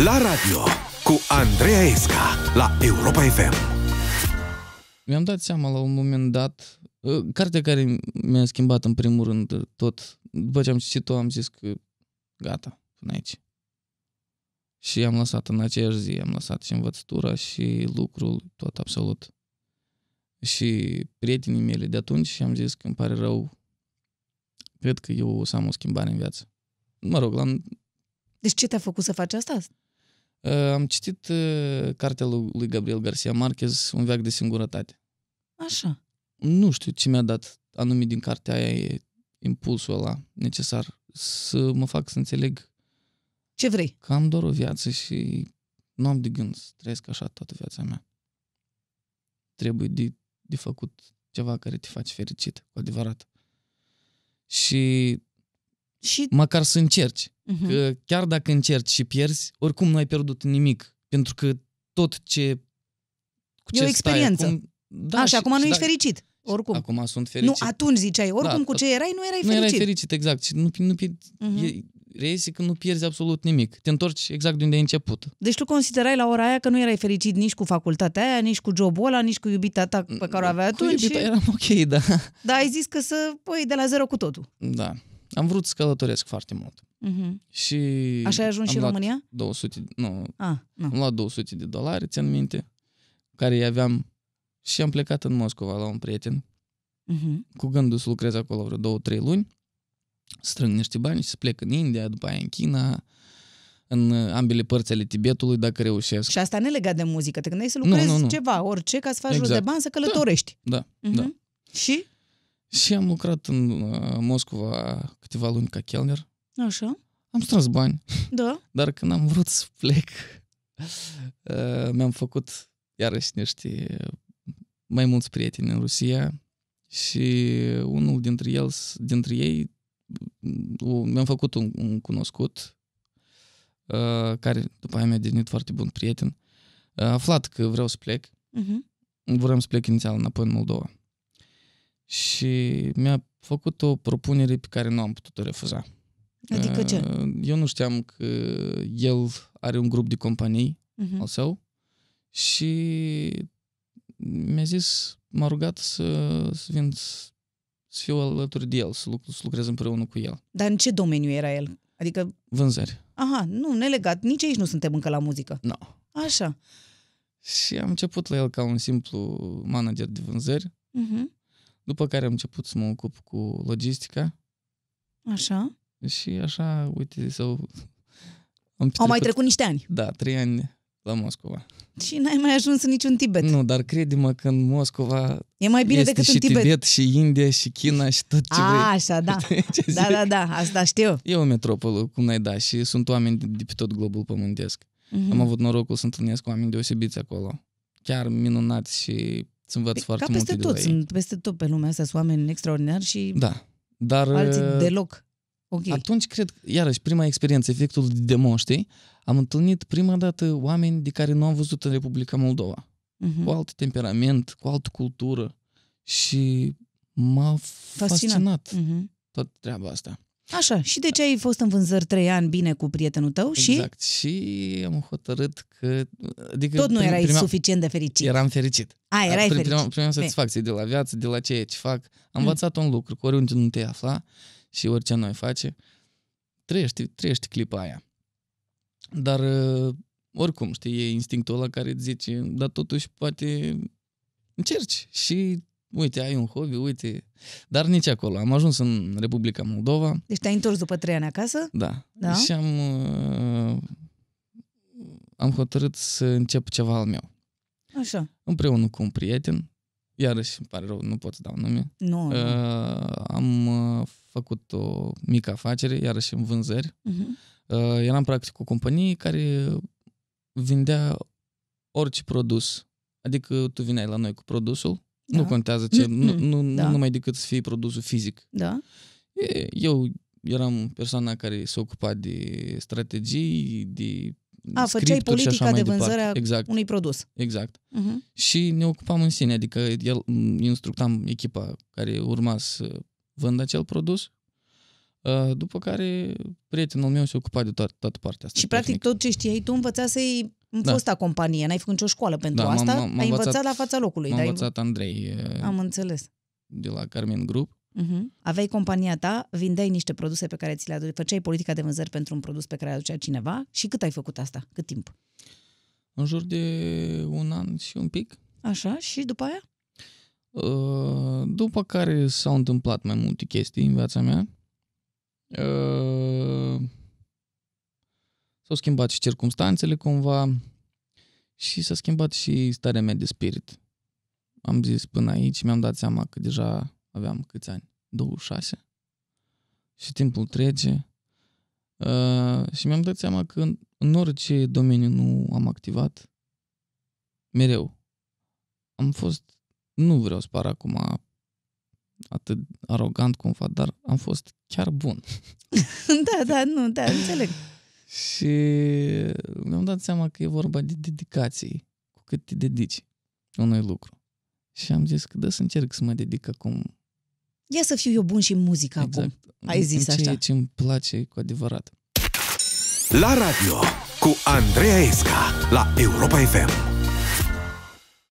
La radio cu Andreea Esca la Europa FM. Mi-am dat seama la un moment dat uh, Cartea care mi-a schimbat în primul rând tot, după ce am citit-o, am zis că gata, până aici. Și am lăsat în aceeași zi, am lăsat și învățătura și lucrul, tot absolut. Și prietenii mele de atunci și am zis că îmi pare rău, cred că eu o să am o schimbare în viață. Mă rog, l-am... Deci ce te-a făcut să faci asta? Э, am citit э, cartea lui Gabriel Garcia Marquez, Un veac de singurătate. Așa. Nu știu ce mi-a dat Anumit din cartea aia e impulsul ăla necesar să mă fac să înțeleg ce vrei. Că am doar o viață și nu am de gând să trăiesc așa toată viața mea. Trebuie de, de făcut ceva care te face fericit, cu adevărat. Și și... Măcar să încerci. Uh-huh. Că chiar dacă încerci și pierzi, oricum nu ai pierdut nimic. Pentru că tot ce... Cu ce e o experiență. Stai, cum... da, A, și, și acum nu și ești da, fericit. Oricum. Acum sunt fericit. Nu, atunci ziceai, oricum da, cu ce erai, nu erai nu fericit. Nu erai fericit, exact. Și nu, nu, uh-huh. e, reiese că nu pierzi absolut nimic. Te întorci exact de unde ai început. Deci tu considerai la ora aia că nu erai fericit nici cu facultatea aia, nici cu jobul ăla, nici cu iubita ta pe care o mm, avea atunci. Cu iubita eram ok, da. Dar ai zis că să, păi, de la zero cu totul. Da. Am vrut să călătoresc foarte mult. Uh-huh. Și Așa ai ajuns și în România? 200, nu, ah, nu. Am luat 200 de dolari, țin minte, care i aveam și am plecat în Moscova la un prieten uh-huh. cu gândul să lucrez acolo vreo două, trei luni, strâng niște bani și să plec în India, după aia în China, în ambele părți ale Tibetului, dacă reușesc. Și asta nu legat de muzică, te gândeai să lucrezi nu, nu, nu. ceva, orice, ca să faci exact. de bani, să da, călătorești. Da, da. Uh-huh. da. Și? Și am lucrat în uh, Moscova câteva luni ca chelner. Așa. Am strâns bani. Da. Dar când am vrut să plec, uh, mi-am făcut iarăși niște uh, mai mulți prieteni în Rusia și unul dintre, el, dintre ei uh, mi-am făcut un, un cunoscut uh, care după aia mi-a devenit foarte bun prieten. A aflat că vreau să plec. Uh-huh. Vreau să plec inițial înapoi în Moldova și mi-a făcut o propunere pe care nu am putut-o refuza. Adică uh, ce? Eu nu știam că el are un grup de companii uh-huh. al său și mi-a zis, m-a rugat să, să vin să fiu alături de el, să, lucrez, să lucrez împreună cu el. Dar în ce domeniu era el? Adică... Vânzări. Aha, nu, nelegat. Nici aici nu suntem încă la muzică. Nu. No. Așa. Și am început la el ca un simplu manager de vânzări. Uh-huh. După care am început să mă ocup cu logistica. Așa. Și așa, uite, s-au... Am Au mai trecut niște ani. Da, trei ani la Moscova. Și n-ai mai ajuns în niciun Tibet. Nu, dar crede-mă că în Moscova e mai bine este decât și în Tibet. Tibet și India și China și tot ce A, vrei. Așa, da. da, da, da, asta știu. E o metropolă, cum n-ai da, și sunt oameni de, de pe tot globul pământesc. Uh-huh. Am avut norocul să întâlnesc oameni deosebiți acolo. Chiar minunați și Îți învăț foarte ca peste tot, sunt peste tot pe lumea asta, sunt oameni extraordinari și da, dar, alții uh, deloc. Okay. Atunci, cred, iarăși, prima experiență, efectul de moștii, am întâlnit prima dată oameni de care nu am văzut în Republica Moldova. Uh-huh. Cu alt temperament, cu altă cultură și m-a fascinat, fascinat uh-huh. tot treaba asta. Așa, și de ce ai fost în vânzări trei ani bine cu prietenul tău exact. și... Exact, și am hotărât că... Adică Tot nu erai prima... suficient de fericit. Eram fericit. A, erai prim, fericit. Primeam, primeam satisfacție de la viață, de la ceea ce fac. Am mm. învățat un lucru, că oriunde nu te afla și orice noi face, trăiești, trăiești clipa aia. Dar uh, oricum, știi, e instinctul ăla care îți zice, dar totuși poate încerci și uite, ai un hobby, uite. Dar nici acolo. Am ajuns în Republica Moldova. Deci te-ai întors după trei ani acasă? Da. da? Și am, uh, am hotărât să încep ceva al meu. Așa. Împreună cu un prieten. Iarăși, îmi pare rău, nu pot să dau nume. Nu. Uh, am uh, făcut o mică afacere, iarăși în vânzări. Uh-huh. Uh, eram practic o companie care vindea orice produs. Adică tu vineai la noi cu produsul, da. Nu contează ce, nu, nu, da. nu numai decât să fie produsul fizic. Da. Eu eram persoana care se ocupa de strategii, de a, făceai politica și așa de vânzare a exact. unui produs. Exact. Uh-huh. Și ne ocupam în sine, adică el, instructam echipa care urma să vândă acel produs Uh, după care prietenul meu se ocupa de toată, toată partea asta. Și practic tehnică. tot ce știai tu învățasei în da. fosta companie, n-ai făcut nicio școală pentru da, asta, m-am, m-am ai învățat, învățat la fața locului. M-am dar Andrei. Uh, Am înțeles. De la Carmen Group. Uh-huh. Aveai compania ta, vindeai niște produse pe care ți le aduceai, făceai politica de vânzări pentru un produs pe care aducea cineva și cât ai făcut asta? Cât timp? În jur de un an și un pic. Așa, și după aia? Uh, după care s-au întâmplat mai multe chestii în viața mea Uh, s-au schimbat și circumstanțele cumva și s-a schimbat și starea mea de spirit. Am zis până aici, mi-am dat seama că deja aveam câți ani? 26. Și timpul trece. Uh, și mi-am dat seama că în, în orice domeniu nu am activat, mereu, am fost, nu vreau să par acum atât arogant cumva, dar am fost chiar bun. da, da, nu, da, înțeleg. și mi-am dat seama că e vorba de dedicații, cu cât te dedici unui lucru. Și am zis că da, să încerc să mă dedic acum. Ia să fiu eu bun și în muzică exact. acum. Ai zis în așa. ce îmi place cu adevărat. La radio cu Andreea Esca la Europa FM.